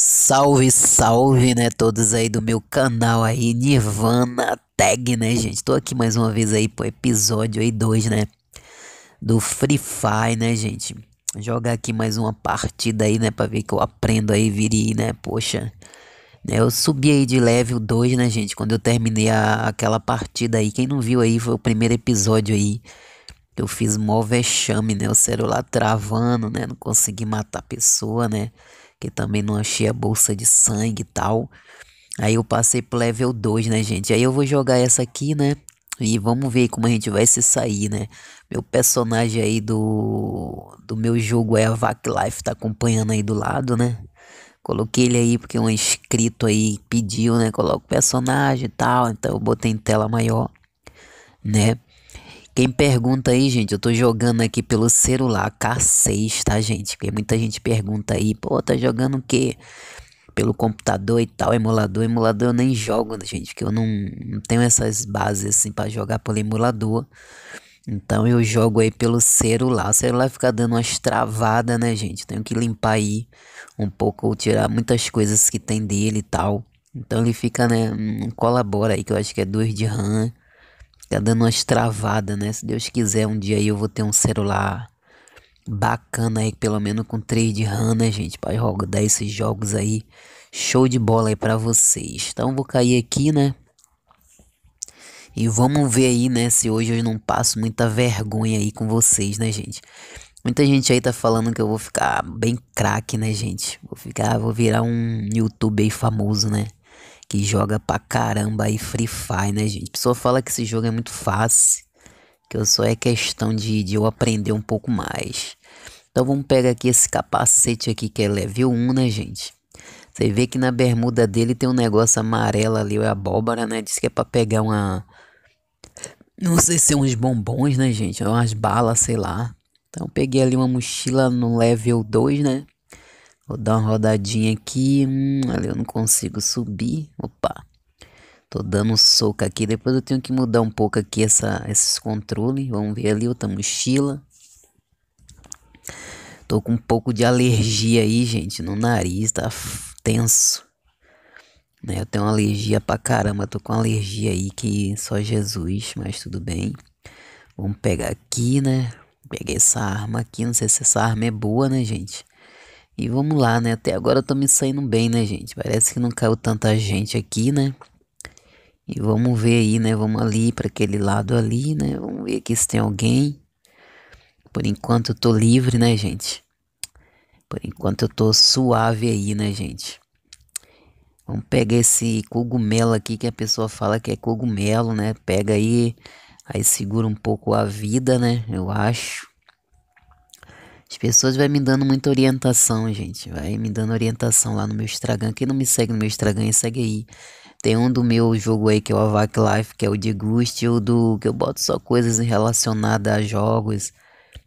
Salve, salve, né, todos aí do meu canal aí, Nirvana Tag, né, gente? Tô aqui mais uma vez aí pro episódio aí 2, né, do Free Fire, né, gente? Jogar aqui mais uma partida aí, né, pra ver que eu aprendo aí, viri, né, poxa. Né, eu subi aí de level 2, né, gente, quando eu terminei a, aquela partida aí. Quem não viu aí foi o primeiro episódio aí. Eu fiz mó vexame, né, o celular travando, né, não consegui matar a pessoa, né que também não achei a bolsa de sangue e tal. Aí eu passei pro level 2, né, gente? Aí eu vou jogar essa aqui, né? E vamos ver como a gente vai se sair, né? Meu personagem aí do, do meu jogo é a Vac Life, tá acompanhando aí do lado, né? Coloquei ele aí porque um inscrito aí pediu, né? Coloca o personagem e tal, então eu botei em tela maior, né? Quem pergunta aí, gente, eu tô jogando aqui pelo celular K6, tá, gente? Porque muita gente pergunta aí, pô, tá jogando o quê? Pelo computador e tal, emulador. Emulador eu nem jogo, gente, porque eu não, não tenho essas bases assim para jogar pelo emulador. Então eu jogo aí pelo celular. O celular fica dando umas travadas, né, gente? Tenho que limpar aí um pouco, ou tirar muitas coisas que tem dele e tal. Então ele fica, né, colabora aí, que eu acho que é 2 de RAM. Fica dando umas travadas, né? Se Deus quiser, um dia aí eu vou ter um celular bacana aí, pelo menos com 3 de RAM, né, gente? Pra jogar esses jogos aí. Show de bola aí pra vocês. Então vou cair aqui, né? E vamos ver aí, né, se hoje eu não passo muita vergonha aí com vocês, né, gente? Muita gente aí tá falando que eu vou ficar bem craque, né, gente? Vou ficar, vou virar um youtuber famoso, né? que joga pra caramba aí Free Fire, né, gente? A pessoa fala que esse jogo é muito fácil, que eu só é questão de, de eu aprender um pouco mais. Então vamos pegar aqui esse capacete aqui que é level 1, né, gente? Você vê que na bermuda dele tem um negócio amarelo ali, ou é abóbora, né? Diz que é pra pegar uma... Não sei se é uns bombons, né, gente? Ou umas balas, sei lá. Então peguei ali uma mochila no level 2, né? Vou dar uma rodadinha aqui. Hum, ali eu não consigo subir. Opa. Tô dando soco aqui. Depois eu tenho que mudar um pouco aqui essa, esses controles. Vamos ver ali outra mochila. Tô com um pouco de alergia aí, gente. No nariz, tá tenso. Né, eu tenho uma alergia pra caramba. Tô com uma alergia aí que só Jesus, mas tudo bem. Vamos pegar aqui, né? Peguei essa arma aqui. Não sei se essa arma é boa, né, gente? E vamos lá, né? Até agora eu tô me saindo bem, né, gente? Parece que não caiu tanta gente aqui, né? E vamos ver aí, né? Vamos ali para aquele lado ali, né? Vamos ver aqui se tem alguém. Por enquanto eu tô livre, né, gente? Por enquanto eu tô suave aí, né, gente? Vamos pegar esse cogumelo aqui que a pessoa fala que é cogumelo, né? Pega aí, aí segura um pouco a vida, né? Eu acho. As pessoas vai me dando muita orientação, gente. Vai me dando orientação lá no meu Instagram. Quem não me segue no meu Instagram, segue aí. Tem um do meu jogo aí que é o Avac Life, que é o de Gust, o do que eu boto só coisas relacionadas a jogos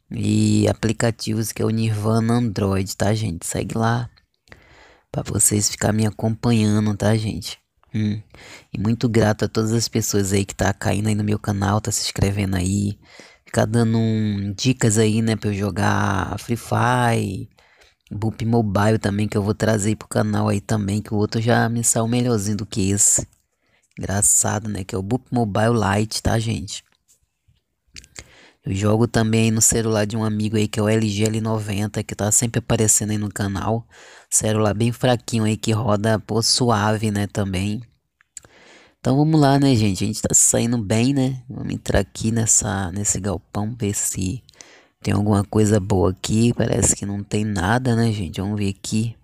e aplicativos, que é o Nirvana Android, tá, gente? Segue lá para vocês ficar me acompanhando, tá, gente? Hum. E muito grato a todas as pessoas aí que tá caindo aí no meu canal, tá se inscrevendo aí, ficar dando um, dicas aí, né, pra eu jogar Free Fire, Boop Mobile também, que eu vou trazer pro canal aí também, que o outro já me saiu melhorzinho do que esse. Engraçado, né, que é o Boop Mobile Lite, tá, gente? Eu jogo também no celular de um amigo aí que é o LGL90, que tá sempre aparecendo aí no canal. Celular bem fraquinho aí que roda, pô, suave, né, também. Então vamos lá, né, gente? A gente tá saindo bem, né? Vamos entrar aqui nessa, nesse galpão, ver se tem alguma coisa boa aqui. Parece que não tem nada, né, gente? Vamos ver aqui.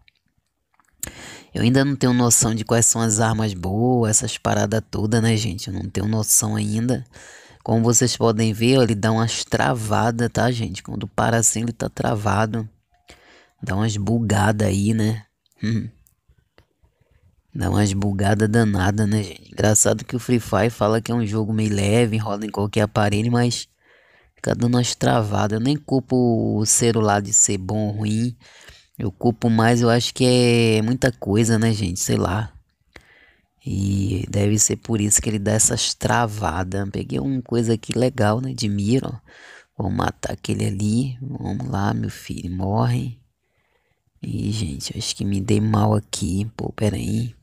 Eu ainda não tenho noção de quais são as armas boas, essas paradas todas, né, gente? Eu não tenho noção ainda. Como vocês podem ver, ó, ele dá umas travadas, tá, gente? Quando para assim, ele tá travado. Dá umas bugadas aí, né? Hum. Dá umas bugadas danadas, né, gente? Engraçado que o Free Fire fala que é um jogo meio leve, roda em qualquer aparelho, mas fica dando umas travadas. Eu nem culpo o celular de ser bom ou ruim. Eu culpo mais, eu acho que é muita coisa, né, gente? Sei lá. E deve ser por isso que ele dá essas travadas. Peguei uma coisa aqui legal, né? De mira, Vou matar aquele ali. Vamos lá, meu filho. Morre. E, gente, acho que me dei mal aqui. Pô, pera aí.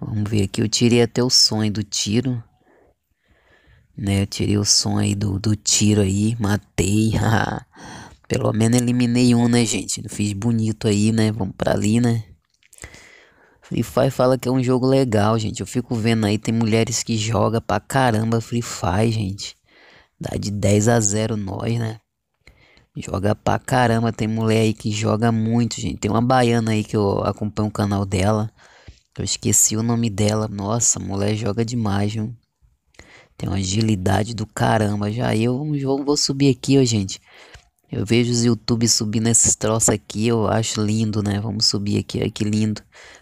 Vamos ver aqui, eu tirei até o som do tiro. Né, eu tirei o som aí do, do tiro aí, matei. Pelo menos eliminei um, né, gente? Fiz bonito aí, né? Vamos pra ali, né? Free Fire fala que é um jogo legal, gente. Eu fico vendo aí, tem mulheres que jogam pra caramba Free Fire, gente. Dá de 10 a 0 nós, né? Joga pra caramba, tem mulher aí que joga muito, gente. Tem uma baiana aí que eu acompanho o canal dela. Eu esqueci o nome dela. Nossa, a mulher joga demais, viu? Tem uma agilidade do caramba. Já eu vou subir aqui, ó, gente. Eu vejo os YouTube subindo esses troços aqui, eu acho lindo, né? Vamos subir aqui, olha que lindo.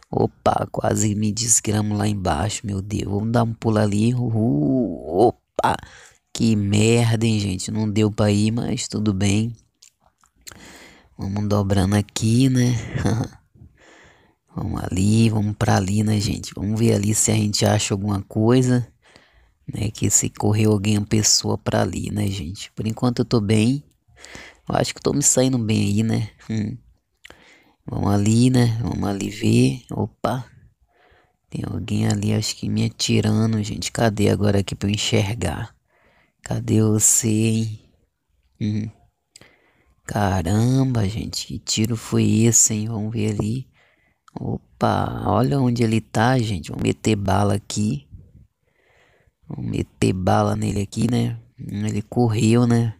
Opa, quase me desgramo lá embaixo, meu Deus. Vamos dar um pulo ali. Uhul. Opa, que merda, hein, gente? Não deu pra ir, mas tudo bem. Vamos dobrando aqui, né? Vamos ali, vamos para ali, né, gente? Vamos ver ali se a gente acha alguma coisa, né? Que se correu alguém, uma pessoa para ali, né, gente? Por enquanto eu tô bem. Eu acho que tô me saindo bem aí, né? Hum. Vamos ali, né? Vamos ali ver. Opa! Tem alguém ali, acho que me atirando, gente. Cadê agora aqui pra eu enxergar? Cadê você, hein? Hum. Caramba, gente, que tiro foi esse, hein? Vamos ver ali. Opa, olha onde ele tá, gente. Vamos meter bala aqui. Vamos meter bala nele aqui, né? Ele correu, né?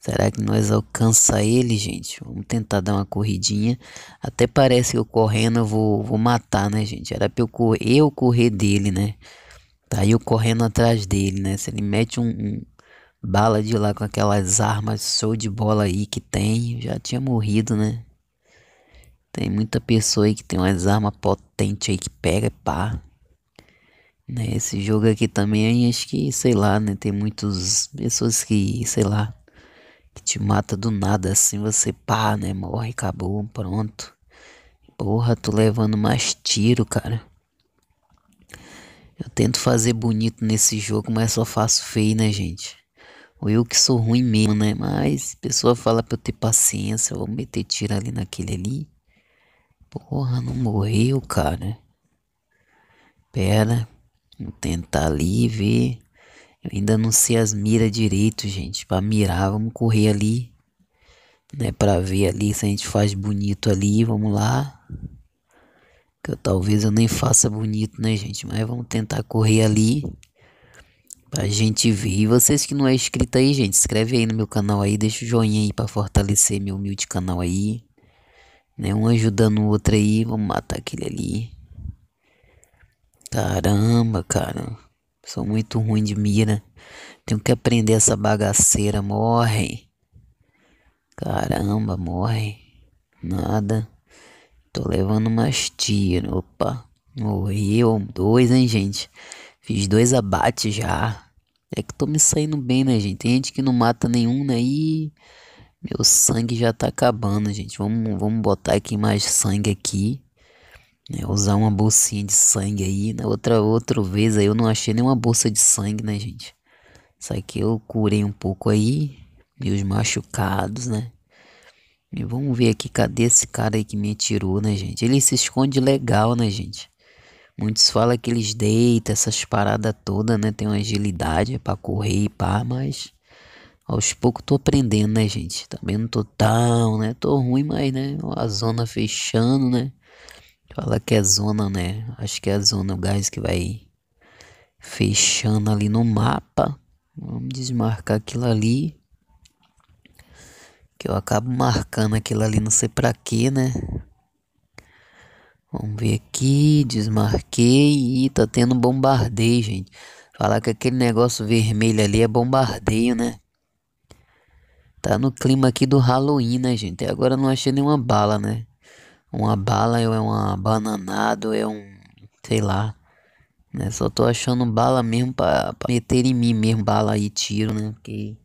Será que nós alcança ele, gente? Vamos tentar dar uma corridinha. Até parece que eu correndo eu vou, vou matar, né, gente? Era pra eu correr, eu correr dele, né? Tá aí eu correndo atrás dele, né? Se ele mete um, um bala de lá com aquelas armas show de bola aí que tem, já tinha morrido, né? Tem muita pessoa aí que tem umas armas potentes aí que pega e pá. Né, esse jogo aqui também, acho que, sei lá, né? Tem muitas pessoas que, sei lá, que te mata do nada assim, você pá, né? Morre, acabou, pronto. Porra, tô levando mais tiro, cara. Eu tento fazer bonito nesse jogo, mas só faço feio, né, gente? Ou eu que sou ruim mesmo, né? Mas a pessoa fala pra eu ter paciência, eu vou meter tiro ali naquele ali. Porra, não morreu, cara. Pera. Vou tentar ali e ver. Eu ainda não sei as miras direito, gente. Pra mirar, vamos correr ali. Né, pra ver ali se a gente faz bonito ali. Vamos lá. Que eu, talvez eu nem faça bonito, né, gente? Mas vamos tentar correr ali. Pra gente ver. E vocês que não é inscrito aí, gente, escreve aí no meu canal aí. Deixa o joinha aí pra fortalecer meu humilde canal aí. Né? Um ajudando o outro aí. Vamos matar aquele ali. Caramba, cara. Sou muito ruim de mira. Tenho que aprender essa bagaceira. Morre. Caramba, morre. Nada. Tô levando umas tiras. Opa. Morreu. Dois, hein, gente. Fiz dois abates já. É que tô me saindo bem, né, gente? Tem gente que não mata nenhum, né? E meu sangue já tá acabando, gente. Vamos, vamos botar aqui mais sangue aqui. Né? Usar uma bolsinha de sangue aí. Na né? outra, outra vez aí eu não achei nenhuma bolsa de sangue, né, gente? Só que eu curei um pouco aí. Meus machucados, né? E vamos ver aqui, cadê esse cara aí que me atirou, né, gente? Ele se esconde legal, né, gente? Muitos falam que eles deitam essas paradas todas, né? Tem uma agilidade pra correr e pá, mas... Aos poucos tô aprendendo, né, gente? Também não tô tão, né? Tô ruim, mas, né? A zona fechando, né? Fala que é zona, né? Acho que é a zona, o gás que vai fechando ali no mapa. Vamos desmarcar aquilo ali. Que eu acabo marcando aquilo ali, não sei pra quê, né? Vamos ver aqui, desmarquei e tá tendo bombardeio, gente. Falar que aquele negócio vermelho ali é bombardeio, né? Tá no clima aqui do Halloween, né, gente? Até agora não achei nenhuma bala, né? Uma bala é uma bananado, é um. sei lá. Né? Só tô achando bala mesmo pra, pra meter em mim mesmo, bala aí, tiro, né? Porque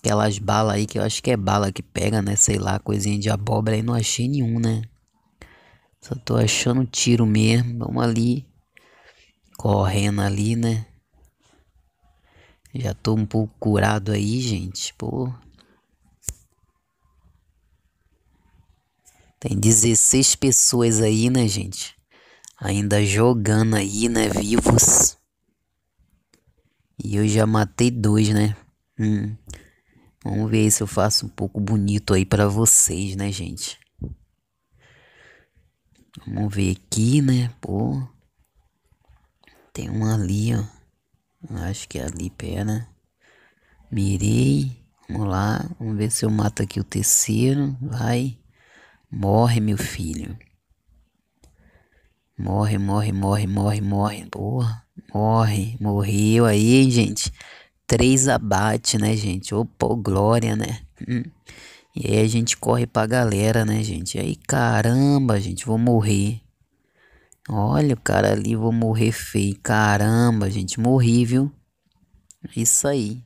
aquelas balas aí que eu acho que é bala que pega, né? Sei lá, coisinha de abóbora aí, não achei nenhum, né? Só tô achando tiro mesmo. Vamos ali. Correndo ali, né? Já tô um pouco curado aí, gente. Pô, Tem 16 pessoas aí, né, gente? Ainda jogando aí, né? Vivos. E eu já matei dois, né? Hum. Vamos ver se eu faço um pouco bonito aí para vocês, né, gente? Vamos ver aqui, né? Pô. Tem um ali, ó. Acho que é ali, pera. Mirei. Vamos lá. Vamos ver se eu mato aqui o terceiro. Vai. Morre, meu filho. Morre, morre, morre, morre, morre. Porra, morre. Morreu aí, gente. Três abates, né, gente? opa glória, né? Hum. E aí a gente corre pra galera, né, gente? E aí, caramba, gente, vou morrer. Olha o cara ali, vou morrer feio. Caramba, gente, morri, viu? Isso aí.